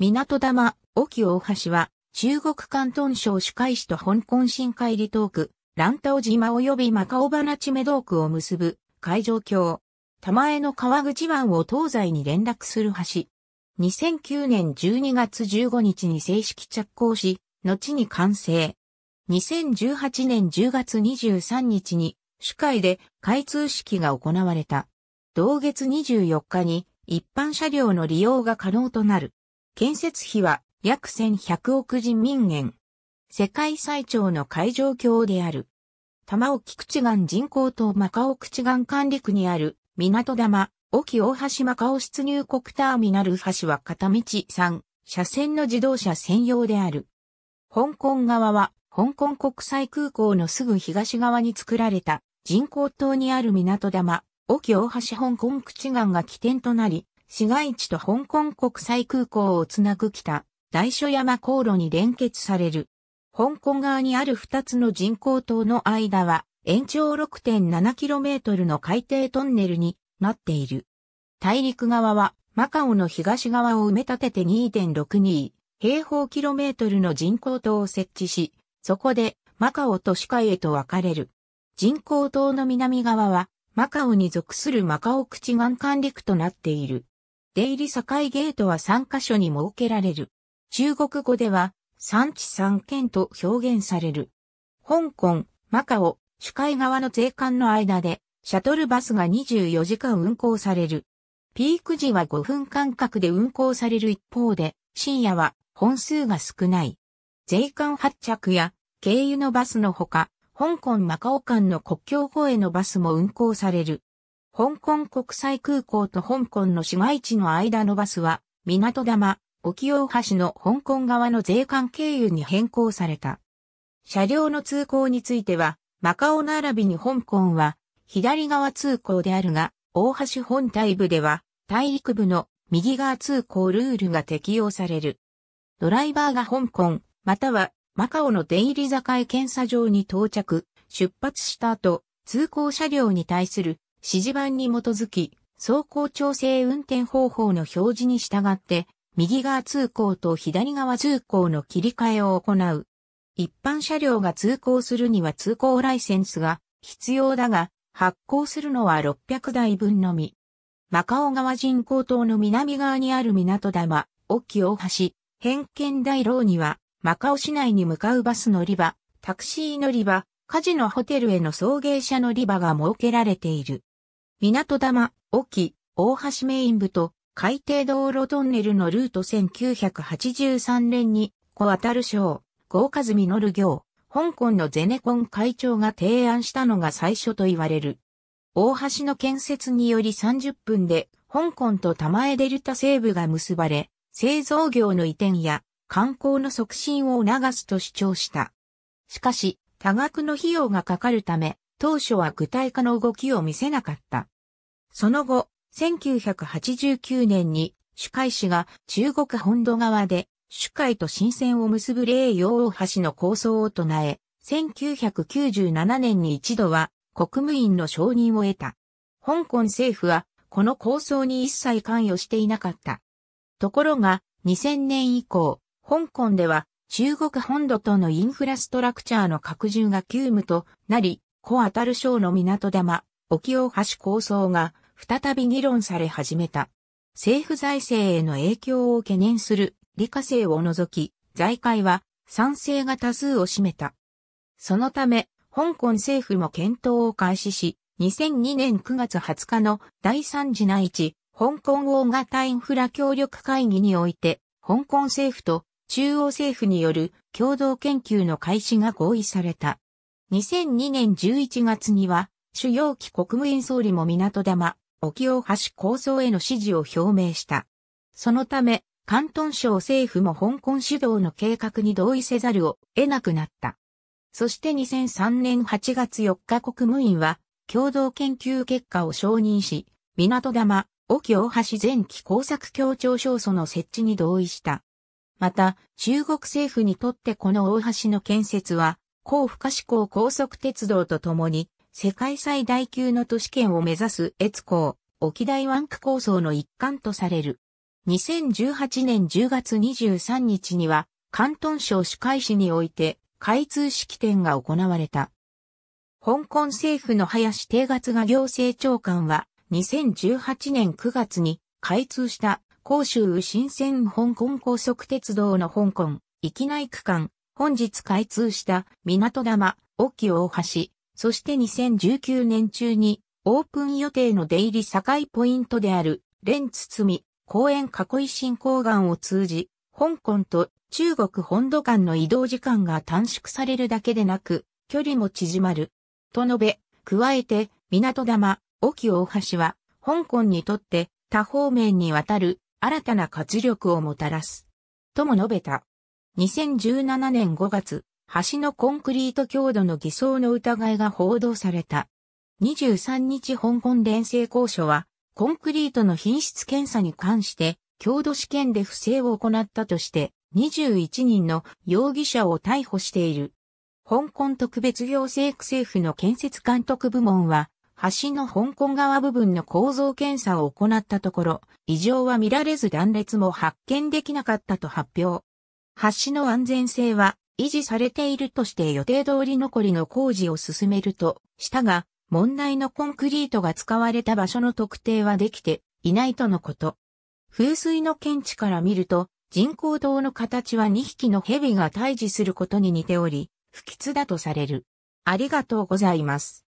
港玉、沖大橋は、中国関東省主海市と香港深海離島区、蘭島島及びマカオバナチメ道区を結ぶ、海上橋。玉江の川口湾を東西に連絡する橋。2009年12月15日に正式着工し、後に完成。2018年10月23日に、主海で開通式が行われた。同月24日に、一般車両の利用が可能となる。建設費は約1100億人民元。世界最長の海上橋である。玉置口岸人工島マカオ口岸管理区にある港玉、沖大橋マカオ出入国ターミナル橋は片道3車線の自動車専用である。香港側は香港国際空港のすぐ東側に作られた人工島にある港玉、沖大橋香港口岸が起点となり、市街地と香港国際空港をつなぐ北、大所山航路に連結される。香港側にある2つの人工島の間は、延長 6.7km の海底トンネルになっている。大陸側は、マカオの東側を埋め立てて2.62平方キロメートルの人工島を設置し、そこでマカオと市海へと分かれる。人工島の南側は、マカオに属するマカオ口岸管陸となっている。出入り境ゲートは3カ所に設けられる。中国語では、産地3県と表現される。香港、マカオ、主海側の税関の間で、シャトルバスが24時間運行される。ピーク時は5分間隔で運行される一方で、深夜は本数が少ない。税関発着や経由のバスのほか、香港マカオ間の国境越えのバスも運行される。香港国際空港と香港の市街地の間のバスは、港玉、沖大橋の香港側の税関経由に変更された。車両の通行については、マカオ並びに香港は、左側通行であるが、大橋本体部では、大陸部の右側通行ルールが適用される。ドライバーが香港、またはマカオの出入り境検査場に到着、出発した後、通行車両に対する指示板に基づき、走行調整運転方法の表示に従って、右側通行と左側通行の切り替えを行う。一般車両が通行するには通行ライセンスが必要だが、発行するのは600台分のみ。マカオ川人工島の南側にある港玉、沖大橋、偏見大楼には、マカオ市内に向かうバス乗り場、タクシー乗り場、カジノホテルへの送迎車乗り場が設けられている。港玉、沖、大橋メイン部と海底道路トンネルのルート1983年に、小渡る省、豪和実行、香港のゼネコン会長が提案したのが最初と言われる。大橋の建設により30分で、香港と玉江デルタ西部が結ばれ、製造業の移転や観光の促進を促すと主張した。しかし、多額の費用がかかるため、当初は具体化の動きを見せなかった。その後、1989年に主海市が中国本土側で主海と新線を結ぶ霊洋大橋の構想を唱え、1997年に一度は国務院の承認を得た。香港政府はこの構想に一切関与していなかった。ところが2000年以降、香港では中国本土とのインフラストラクチャーの拡充が急務となり、小当たる省の港玉、沖大橋構想が再び議論され始めた。政府財政への影響を懸念する理科生を除き、財界は賛成が多数を占めた。そのため、香港政府も検討を開始し、2002年9月20日の第3次内地、香港大型インフラ協力会議において、香港政府と中央政府による共同研究の開始が合意された。2002年11月には、主要機国務院総理も港玉、沖大橋構想への支持を表明した。そのため、関東省政府も香港主導の計画に同意せざるを得なくなった。そして2003年8月4日国務院は、共同研究結果を承認し、港玉、沖大橋前期工作協調証書の設置に同意した。また、中国政府にとってこの大橋の建設は、高不可志向高速鉄道とともに、世界最大級の都市圏を目指す越高、沖大湾区構想の一環とされる。2018年10月23日には、関東省歯科医師において、開通式典が行われた。香港政府の林定月が行政長官は、2018年9月に開通した広州新鮮香港高速鉄道の香港、域内区間、本日開通した港玉、沖大橋、そして2019年中にオープン予定の出入り境ポイントである、レン堤、公園囲い新港岸を通じ、香港と中国本土間の移動時間が短縮されるだけでなく、距離も縮まる。と述べ、加えて、港玉、沖大橋は、香港にとって、多方面にわたる、新たな活力をもたらす。とも述べた。2017年5月、橋のコンクリート強度の偽装の疑いが報道された。23日香港連成交渉は、コンクリートの品質検査に関して、強度試験で不正を行ったとして、21人の容疑者を逮捕している。香港特別行政区政府の建設監督部門は、橋の香港側部分の構造検査を行ったところ、異常は見られず断裂も発見できなかったと発表。橋の安全性は維持されているとして予定通り残りの工事を進めるとしたが、問題のコンクリートが使われた場所の特定はできていないとのこと。風水の見地から見ると、人工島の形は2匹の蛇が対峙することに似ており、不吉だとされる。ありがとうございます。